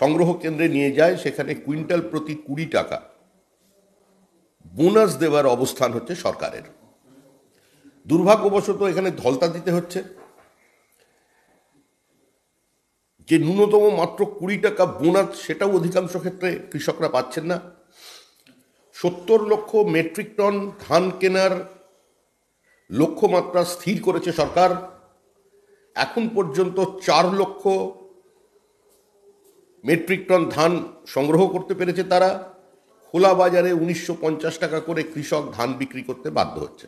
সংগ্রহ কেন্দ্রে নিয়ে যায় সেখানে কুইন্টাল প্রতি কুড়ি টাকা বোনাস দেওয়ার অবস্থান হচ্ছে সরকারের দুর্ভাগ্যবশত এখানে ধলতা দিতে হচ্ছে যে ন্যূনতম মাত্র কুড়ি টাকা বোনাস সেটাও অধিকাংশ ক্ষেত্রে কৃষকরা পাচ্ছেন না সত্তর লক্ষ মেট্রিক টন ধান কেনার লক্ষ্যমাত্রা স্থির করেছে সরকার এখন পর্যন্ত চার লক্ষ মেট্রিক টন ধান সংগ্রহ করতে পেরেছে তারা খোলা বাজারে উনিশশো টাকা করে কৃষক ধান বিক্রি করতে বাধ্য হচ্ছে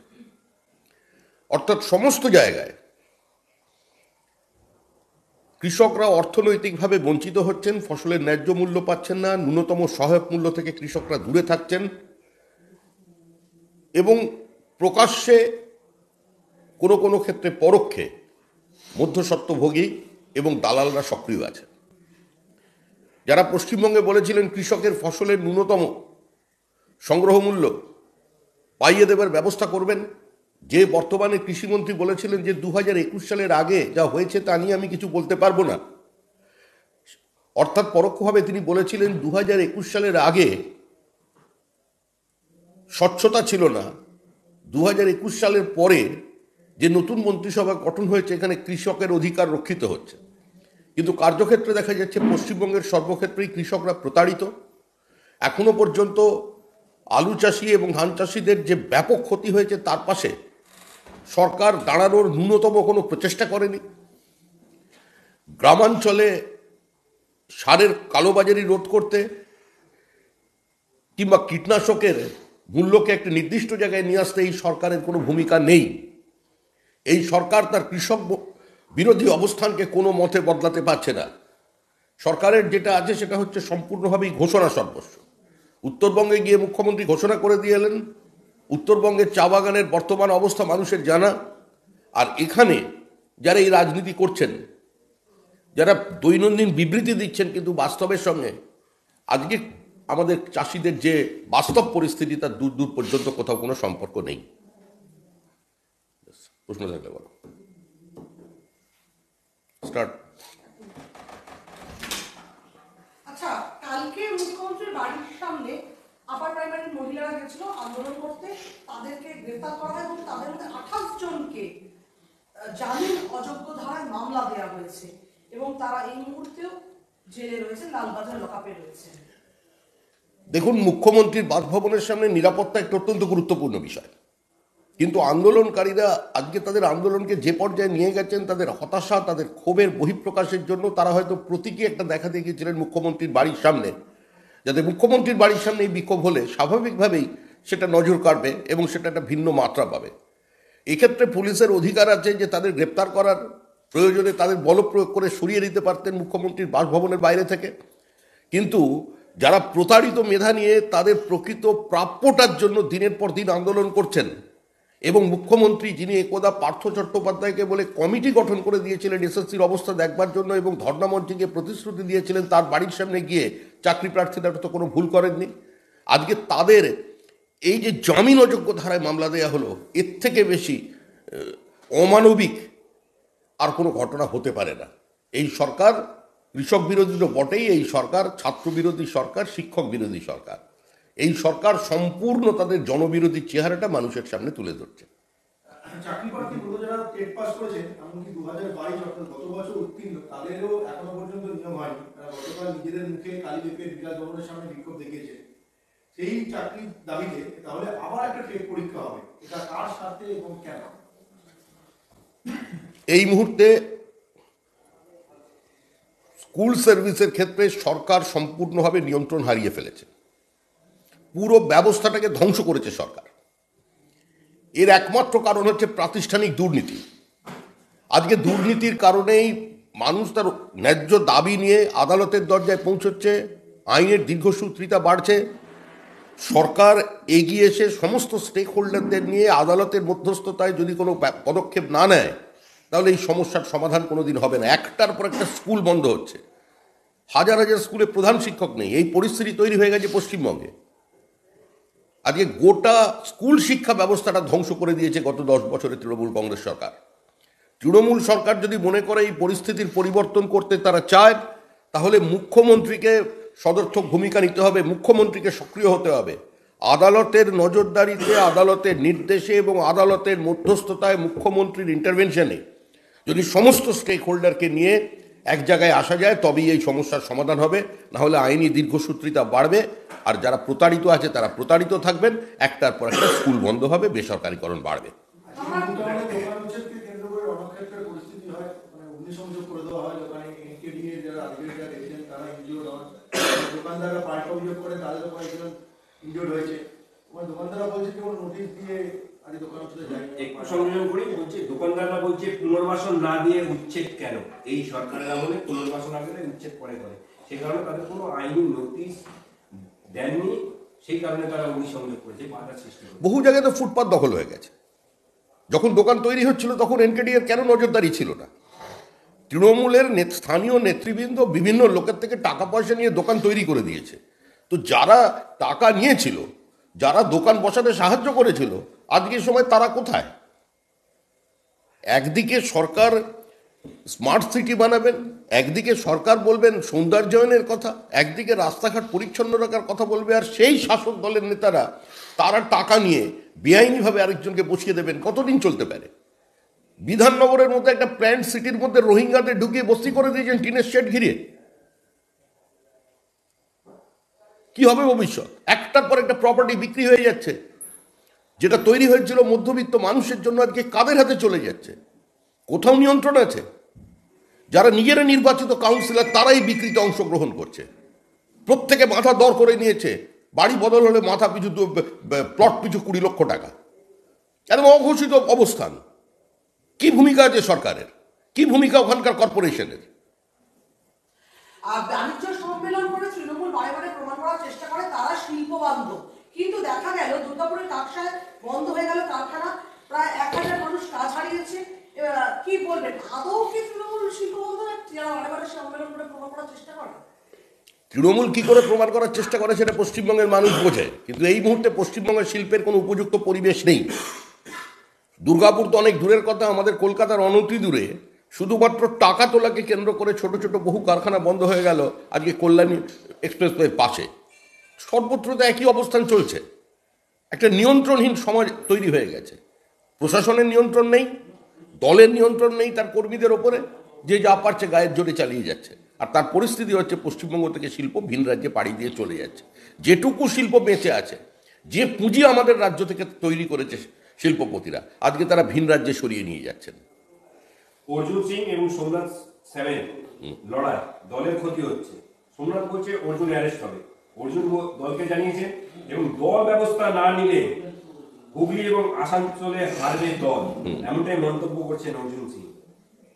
অর্থাৎ সমস্ত জায়গায় কৃষকরা অর্থনৈতিকভাবে বঞ্চিত হচ্ছেন ফসলের ন্যায্য মূল্য পাচ্ছেন না ন্যূনতম সহায়ক মূল্য থেকে কৃষকরা দূরে থাকছেন এবং প্রকাশ্যে কোনো কোনো ক্ষেত্রে পরোক্ষে মধ্যস্বত্বভোগী এবং দালালরা সক্রিয় আছে যারা পশ্চিমবঙ্গে বলেছিলেন কৃষকের ফসলের ন্যূনতম সংগ্রহ মূল্য পাইয়ে দেবার ব্যবস্থা করবেন যে বর্তমানে কৃষিমন্ত্রী বলেছিলেন যে দু সালের আগে যা হয়েছে তা নিয়ে আমি কিছু বলতে পারবো না অর্থাৎ পরোক্ষভাবে তিনি বলেছিলেন দু সালের আগে স্বচ্ছতা ছিল না দু সালের পরে যে নতুন মন্ত্রিসভা গঠন হয়েছে এখানে কৃষকের অধিকার রক্ষিত হচ্ছে কিন্তু কার্যক্ষেত্রে দেখা যাচ্ছে পশ্চিমবঙ্গের সর্বক্ষেত্রেই কৃষকরা প্রতারিত এখনো পর্যন্ত আলু চাষি এবং ধান চাষিদের যে ব্যাপক ক্ষতি হয়েছে তার পাশে সরকার দাঁড়ানোর ন্যূনতম কোনো প্রচেষ্টা করেনি গ্রামাঞ্চলে সারের কালোবাজারি রোধ করতে কিংবা কীটনাশকের মূল্যকে একটি নির্দিষ্ট জায়গায় নিয়ে আসতে এই সরকারের কোনো ভূমিকা নেই এই সরকার তার কৃষক বিরোধী অবস্থানকে কোনো মতে বদলাতে পারছে না সরকারের যেটা আছে সেটা হচ্ছে সম্পূর্ণভাবেই ঘোষণা সর্বস্ব উত্তরবঙ্গে গিয়ে মুখ্যমন্ত্রী ঘোষণা করে দিয়ে এলেন উত্তরবঙ্গের চা বাগানের বর্তমান অবস্থা মানুষের জানা আর এখানে যারা এই রাজনীতি করছেন যারা দৈনন্দিন বিবৃতি দিচ্ছেন কিন্তু বাস্তবের সঙ্গে আজকে আমাদের চাষিদের যে বাস্তব পরিস্থিতি তার দূর দূর পর্যন্ত কোথাও কোনো সম্পর্ক নেই প্রশ্ন থাকলে বলো স্টার্ট আচ্ছা কালকে মুখ্যমন্ত্রীর বাড়ির সামনে আপার প্রাইমারি মহিলারা গেছিল আন্দোলন করতে তাদেরকে গ্রেফতার করা হয় এবং তাদের মধ্যে আঠাশ জনকে জামিন অযোগ্য ধারায় মামলা দেওয়া হয়েছে এবং তারা এই মুহূর্তেও জেলে রয়েছে লালবাজার লকাপে রয়েছে দেখুন মুখ্যমন্ত্রীর বাসভবনের সামনে নিরাপত্তা একটা অত্যন্ত গুরুত্বপূর্ণ বিষয় কিন্তু আন্দোলনকারীরা আজকে তাদের আন্দোলনকে যে পর্যায়ে নিয়ে গেছেন তাদের হতাশা তাদের ক্ষোভের বহিঃপ্রকাশের জন্য তারা হয়তো প্রতীকী একটা দেখা গিয়েছিলেন মুখ্যমন্ত্রীর বাড়ির সামনে যাতে মুখ্যমন্ত্রীর বাড়ির সামনে এই বিক্ষোভ হলে স্বাভাবিকভাবেই সেটা নজর কাড়বে এবং সেটা একটা ভিন্ন মাত্রা পাবে এক্ষেত্রে পুলিশের অধিকার আছে যে তাদের গ্রেপ্তার করার প্রয়োজনে তাদের প্রয়োগ করে সরিয়ে দিতে পারতেন মুখ্যমন্ত্রীর বাসভবনের বাইরে থেকে কিন্তু যারা প্রতারিত মেধা নিয়ে তাদের প্রকৃত প্রাপ্যটার জন্য দিনের পর দিন আন্দোলন করছেন এবং মুখ্যমন্ত্রী যিনি একদা পার্থ চট্টোপাধ্যায়কে বলে কমিটি গঠন করে দিয়েছিলেন এসএসসির অবস্থা দেখবার জন্য এবং ধর্ণামঞ্চকে প্রতিশ্রুতি দিয়েছিলেন তার বাড়ির সামনে গিয়ে চাকরি প্রার্থীরা তো কোনো ভুল করেননি আজকে তাদের এই যে জামিন অযোগ্য ধারায় মামলা দেওয়া হলো এর থেকে বেশি অমানবিক আর কোনো ঘটনা হতে পারে না এই সরকার কৃষক বিরোধী তো বটেই এই সরকার ছাত্র বিরোধী সরকার শিক্ষক বিরোধী সরকার এই সরকার সম্পূর্ণ তাদের জনবিরোধী চেহারাটা মানুষের সামনে তুলে ধরছে এই মুহূর্তে স্কুল সার্ভিসের ক্ষেত্রে সরকার সম্পূর্ণভাবে নিয়ন্ত্রণ হারিয়ে ফেলেছে পুরো ব্যবস্থাটাকে ধ্বংস করেছে সরকার এর একমাত্র কারণ হচ্ছে প্রাতিষ্ঠানিক দুর্নীতি আজকে দুর্নীতির কারণেই মানুষ তার ন্যায্য দাবি নিয়ে আদালতের দরজায় পৌঁছচ্ছে আইনের দীর্ঘসূত্রিতা বাড়ছে সরকার এগিয়ে এসে সমস্ত স্টেক হোল্ডারদের নিয়ে আদালতের মধ্যস্থতায় যদি কোনো পদক্ষেপ না নেয় তাহলে এই সমস্যার সমাধান কোনো দিন হবে না একটার পর একটা স্কুল বন্ধ হচ্ছে হাজার হাজার স্কুলে প্রধান শিক্ষক নেই এই পরিস্থিতি তৈরি হয়ে গেছে পশ্চিমবঙ্গে আজকে গোটা স্কুল শিক্ষা ব্যবস্থাটা ধ্বংস করে দিয়েছে গত দশ বছরে তৃণমূল কংগ্রেস সরকার তৃণমূল সরকার যদি মনে করে এই পরিস্থিতির পরিবর্তন করতে তারা চায় তাহলে মুখ্যমন্ত্রীকে সদর্থক ভূমিকা নিতে হবে মুখ্যমন্ত্রীকে সক্রিয় হতে হবে আদালতের নজরদারিতে আদালতের নির্দেশে এবং আদালতের মধ্যস্থতায় মুখ্যমন্ত্রীর ইন্টারভেনশনে যদি সমস্ত স্টেক হোল্ডারকে নিয়ে এক জায়গায় আসা যায় তবেই এই সমস্যার সমাধান হবে নাহলে আইনি দীর্ঘসূত্রিতা বাড়বে আর যারা প্রতারিত আছে তারা প্রতারিত থাকবেন একটার পর একটা স্কুল বন্ধ হবে বেসরকারিকরণ বাড়বে দোকানদাররা অভিযোগ করে তাদের হয়েছে দোকানদাররা বলছে নোটিশ দিয়ে একটু সংযোজন করি বলছে দোকানদাররা বলছে পুনর্বাসন না দিয়ে উচ্ছেদ কেন এই সরকারের আমলে পুনর্বাসন উচ্ছেদ পরে করে কারণে তাদের কোনো আইনি নোটিশ দেননি সেই কারণে তারা অগ্নিসংযোগ করেছে বাধা সৃষ্টি বহু জায়গায় তো ফুটপাত দখল হয়ে গেছে যখন দোকান তৈরি হচ্ছিল তখন এনকেডি এর কেন নজরদারি ছিল না তৃণমূলের স্থানীয় নেতৃবৃন্দ বিভিন্ন লোকের থেকে টাকা পয়সা নিয়ে দোকান তৈরি করে দিয়েছে তো যারা টাকা নিয়েছিল যারা দোকান বসাতে সাহায্য করেছিল আজকের সময় তারা কোথায় একদিকে সরকার স্মার্ট সিটি বানাবেন একদিকে সরকার বলবেন সৌন্দর্যায়নের কথা একদিকে রাস্তাঘাট পরিচ্ছন্ন রাখার কথা বলবে আর সেই শাসক দলের নেতারা তারা টাকা নিয়ে বেআইনিভাবে আরেকজনকে বসিয়ে দেবেন কতদিন চলতে পারে বিধাননগরের মতো একটা প্ল্যান্ট সিটির মধ্যে রোহিঙ্গাদের ঢুকিয়ে বস্তি করে দিয়েছেন টিনের শেড ঘিরে কি হবে ভবিষ্যৎ একটার পর একটা প্রপার্টি বিক্রি হয়ে যাচ্ছে যেটা তৈরি হয়েছিল মধ্যবিত্ত মানুষের জন্য আজকে কাদের হাতে চলে যাচ্ছে কোথাও নিয়ন্ত্রণ আছে যারা নিজেরা নির্বাচিত কাউন্সিলর তারাই বিকৃত অংশগ্রহণ করছে প্রত্যেকে মাথা দর করে নিয়েছে বাড়ি বদল হলে মাথা পিছু প্লট পিছু কুড়ি লক্ষ টাকা একদম অঘোষিত অবস্থান কি ভূমিকা আছে সরকারের কি ভূমিকা ওখানকার কর্পোরেশনের বাণিজ্য সম্মেলন করে তৃণমূল বারে বারে প্রমাণ করার চেষ্টা করে তারা কিন্তু দেখা গেল দুর্গাপুরের কাকসায় বন্ধ হয়ে গেল কারখানা প্রায় এক হাজার মানুষ কাজ হারিয়েছে কি বলবেন আদৌ কি তৃণমূল শিল্প বন্ধ যারা সম্মেলন করে প্রমাণ করার চেষ্টা করে তৃণমূল কী করে প্রমাণ করার চেষ্টা করে সেটা পশ্চিমবঙ্গের মানুষ বোঝে কিন্তু এই মুহূর্তে পশ্চিমবঙ্গের শিল্পের কোনো উপযুক্ত পরিবেশ নেই দুর্গাপুর তো অনেক দূরের কথা আমাদের কলকাতার অনতি দূরে শুধুমাত্র টাকা তোলাকে কেন্দ্র করে ছোট ছোট বহু কারখানা বন্ধ হয়ে গেল আজকে কল্যাণী এক্সপ্রেসওয়ের পাশে সর্বত্র তো একই অবস্থান চলছে একটা নিয়ন্ত্রণহীন সমাজ তৈরি হয়ে গেছে প্রশাসনের নিয়ন্ত্রণ নেই দলের নিয়ন্ত্রণ নেই তার কর্মীদের ওপরে যে যা পারছে গায়ের জোরে চালিয়ে যাচ্ছে আর তার পরিস্থিতি হচ্ছে পশ্চিমবঙ্গ থেকে শিল্প ভিন রাজ্যে পাড়ি দিয়ে চলে যাচ্ছে যেটুকু শিল্প বেঁচে আছে যে পুঁজি আমাদের রাজ্য থেকে তৈরি করেছে শিল্পপতিরা আজকে তারা ভিন রাজ্যে সরিয়ে নিয়ে যাচ্ছেন অর্জুন সিং এবং সোমনাথ লড়াই দলের ক্ষতি হচ্ছে সোমনাথ বলছে অর্জুন অ্যারেস্ট হবে অর্জুন দলকে জানিয়েছে এবং দল ব্যবস্থা না নিলে হুগলি এবং আসানসোলে হারবে দল এমনটাই মন্তব্য করছেন অর্জুন সিং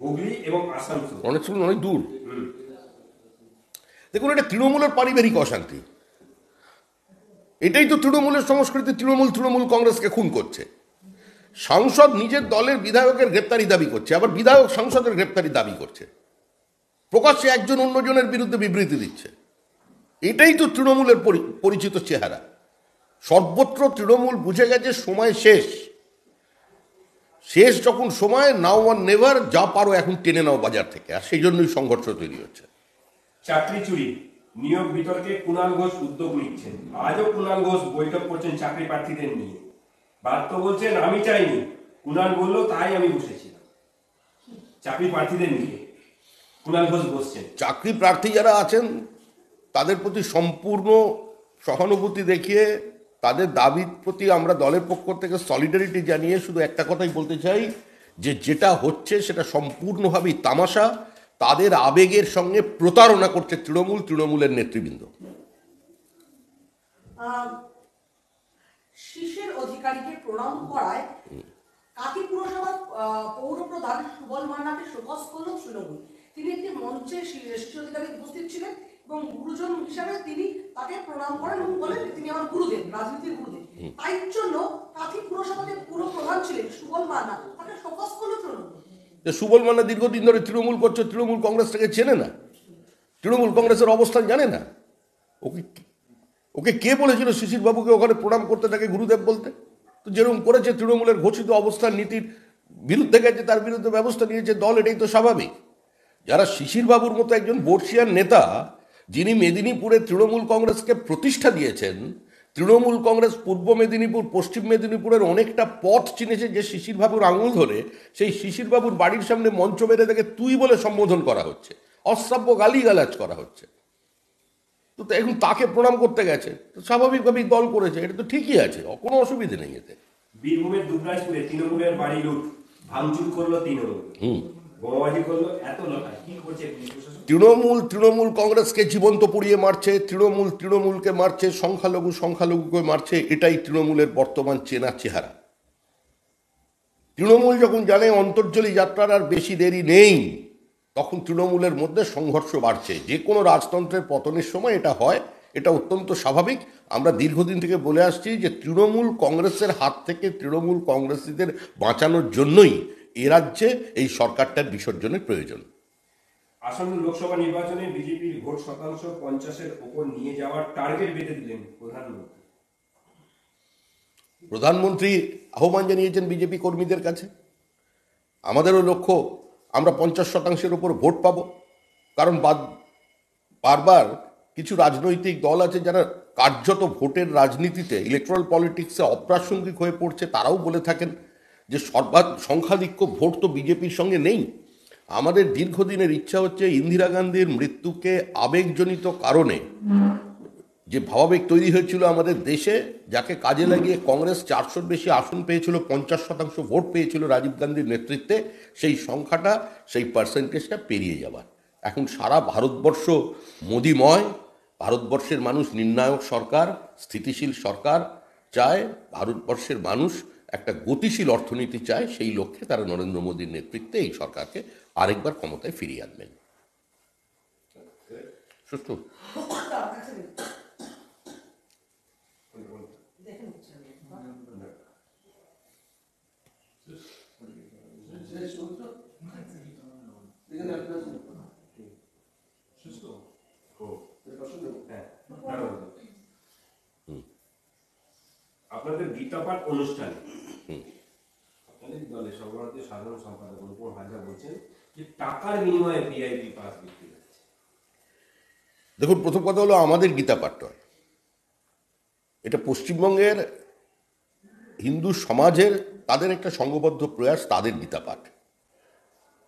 হুগলি এবং আসানসোল অনেক সময় অনেক দূর দেখুন এটা তৃণমূলের পারিবারিক অশান্তি এটাই তো তৃণমূলের সংস্কৃতি তৃণমূল তৃণমূল কংগ্রেসকে খুন করছে সংসদ নিজের দলের বিধায়কের গ্রেপ্তারি দাবি করছে আবার বিধায়ক সংসদের গ্রেপ্তারি দাবি করছে প্রকাশ্যে একজন অন্যজনের বিরুদ্ধে বিবৃতি দিচ্ছে এটাই তো তৃণমূলের পরিচিত চেহারা সর্বত্র তৃণমূল বুঝে গেছে সময় শেষ শেষ যখন সময় নাও ওয়ান নেভার যা পারো এখন টেনে নাও বাজার থেকে আর সেই জন্যই সংঘর্ষ তৈরি হচ্ছে চাকরি চুরি নিয়োগ বিতর্কে কুণাল ঘোষ উদ্যোগ নিচ্ছেন আজও কুণাল ঘোষ বৈঠক করছেন চাকরি প্রার্থীদের নিয়ে বার্ত বলছেন আমি চাইনি কুণাল বললো তাই আমি বসেছি চাকরি প্রার্থীদের নিয়ে কুণাল ঘোষ বসছেন চাকরি প্রার্থী যারা আছেন তাদের প্রতি সম্পূর্ণ সহানুভূতি দেখিয়ে তাদের দাবির প্রতি আমরা দলের পক্ষ থেকে সলিডারিটি জানিয়ে শুধু একটা কথাই বলতে চাই যে যেটা হচ্ছে সেটা সম্পূর্ণভাবেই তামাশা তাদের আবেগের সঙ্গে প্রতারণা করছে তৃণমূল তৃণমূলের নেতৃবৃন্দ শিশের অধিকারীকে প্রণাম করায় কাকি পুরসভার পৌর প্রধান সুবল মান্নাকে করল তৃণমূল তিনি একটি মঞ্চে শিশু অধিকারী উপস্থিত ছিলেন এবং গুরুজন হিসাবে তিনি তাকে প্রণাম করেন এবং বলেন তিনি আমার গুরুদেব রাজনীতির গুরুদেব তাই জন্য কাঁথি পুরসভাতে পুরো প্রধান ছিলেন সুবল মানা তাকে সকস করলো তৃণমূল সুবল মানা দীর্ঘদিন ধরে তৃণমূল করছে তৃণমূল কংগ্রেস থেকে চেনে না তৃণমূল কংগ্রেসের অবস্থান জানে না ওকে ওকে কে বলেছিল শিশির বাবুকে ওখানে প্রণাম করতে তাকে গুরুদেব বলতে তো যেরকম করেছে তৃণমূলের ঘোষিত অবস্থান নীতির বিরুদ্ধে গেছে তার বিরুদ্ধে ব্যবস্থা নিয়েছে দল এটাই তো স্বাভাবিক যারা শিশির বাবুর মতো একজন বর্ষিয়ার নেতা যিনি মেদিনীপুরে তৃণমূল কংগ্রেসকে প্রতিষ্ঠা দিয়েছেন তৃণমূল কংগ্রেস পূর্ব মেদিনীপুর পশ্চিম মেদিনীপুরের অনেকটা পথ চিনেছে যে শিশিরবাবুর আঙুল ধরে সেই শিশিরবাবুর বাড়ির সামনে মঞ্চ বেঁধে তাকে তুই বলে সম্বোধন করা হচ্ছে অশ্রাব্য গালিগালাজ করা হচ্ছে তো এখন তাকে প্রণাম করতে গেছে তো স্বাভাবিকভাবেই দল করেছে এটা তো ঠিকই আছে কোনো অসুবিধে নেই এতে বীরভূমের দুবরাজপুরে তৃণমূলের বাড়ি লুট ভাঙচুর করলো তৃণমূল হুম তৃণমূল তৃণমূল কংগ্রেসকে জীবন্ত পুড়িয়ে মারছে তৃণমূল তৃণমূলকে মারছে সংখ্যালঘু সংখ্যালঘুকে মারছে এটাই তৃণমূলের বর্তমান চেনা চেহারা তৃণমূল যখন জানে অন্তর্জলী যাত্রার আর বেশি দেরি নেই তখন তৃণমূলের মধ্যে সংঘর্ষ বাড়ছে যে কোনো রাজতন্ত্রের পতনের সময় এটা হয় এটা অত্যন্ত স্বাভাবিক আমরা দীর্ঘদিন থেকে বলে আসছি যে তৃণমূল কংগ্রেসের হাত থেকে তৃণমূল কংগ্রেসীদের বাঁচানোর জন্যই এ রাজ্যে এই সরকারটার বিসর্জনের প্রয়োজন লোকসভা নির্বাচনে বিজেপির ভোট শতাংশ পঞ্চাশের ওপর নিয়ে যাওয়ার টার্গেট বেঁধে দিলেন প্রধানমন্ত্রী প্রধানমন্ত্রী আহ্বান জানিয়েছেন বিজেপি কর্মীদের কাছে আমাদেরও লক্ষ্য আমরা পঞ্চাশ শতাংশের ওপর ভোট পাব কারণ বাদ বারবার কিছু রাজনৈতিক দল আছে যারা কার্যত ভোটের রাজনীতিতে ইলেকট্রাল পলিটিক্সে অপ্রাসঙ্গিক হয়ে পড়ছে তারাও বলে থাকেন যে সর্বাধ সংখ্যাধিক্য ভোট তো বিজেপির সঙ্গে নেই আমাদের দীর্ঘদিনের ইচ্ছা হচ্ছে ইন্দিরা গান্ধীর মৃত্যুকে আবেগজনিত কারণে যে ভাবাবেগ তৈরি হয়েছিল আমাদের দেশে যাকে কাজে লাগিয়ে কংগ্রেস চারশোর বেশি আসন পেয়েছিল পঞ্চাশ শতাংশ ভোট পেয়েছিল রাজীব গান্ধীর নেতৃত্বে সেই সংখ্যাটা সেই পার্সেন্টেজটা পেরিয়ে যাবার এখন সারা ভারতবর্ষ মোদিময় ভারতবর্ষের মানুষ নির্ণায়ক সরকার স্থিতিশীল সরকার চায় ভারতবর্ষের মানুষ একটা গতিশীল অর্থনীতি চায় সেই লক্ষ্যে তারা নরেন্দ্র মোদীর নেতৃত্বে এই সরকারকে আরেকবার ক্ষমতায় ফিরিয়ে আনবেন সুস্থ সুস্থ আপনাদের গীতা পাঠ অনুষ্ঠান আপনাদের দলে সর্বভারতীয় সাধারণ সম্পাদক বলছেন যে টাকার বিনিময়ে পিআইপি পাস বিক্রি দেখুন প্রথম কথা হলো আমাদের গীতা পাঠ নয় এটা পশ্চিমবঙ্গের হিন্দু সমাজের তাদের একটা সংঘবদ্ধ প্রয়াস তাদের গীতা পাঠ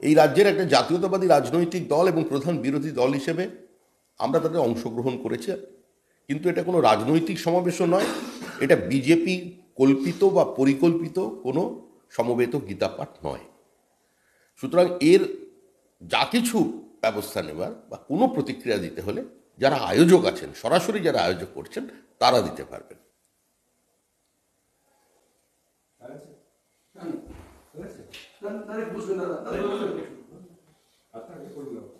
এই রাজ্যের একটা জাতীয়তাবাদী রাজনৈতিক দল এবং প্রধান বিরোধী দল হিসেবে আমরা তাদের অংশগ্রহণ করেছি কিন্তু এটা কোনো রাজনৈতিক সমাবেশও নয় এটা বিজেপি কল্পিত বা পরিকল্পিত কোনো সমবেত গীতাপাঠ নয় সুতরাং এর যা কিছু ব্যবস্থা নেবার বা কোনো প্রতিক্রিয়া দিতে হলে যারা আয়োজক আছেন সরাসরি যারা আয়োজক করছেন তারা দিতে পারবেন আপনাকে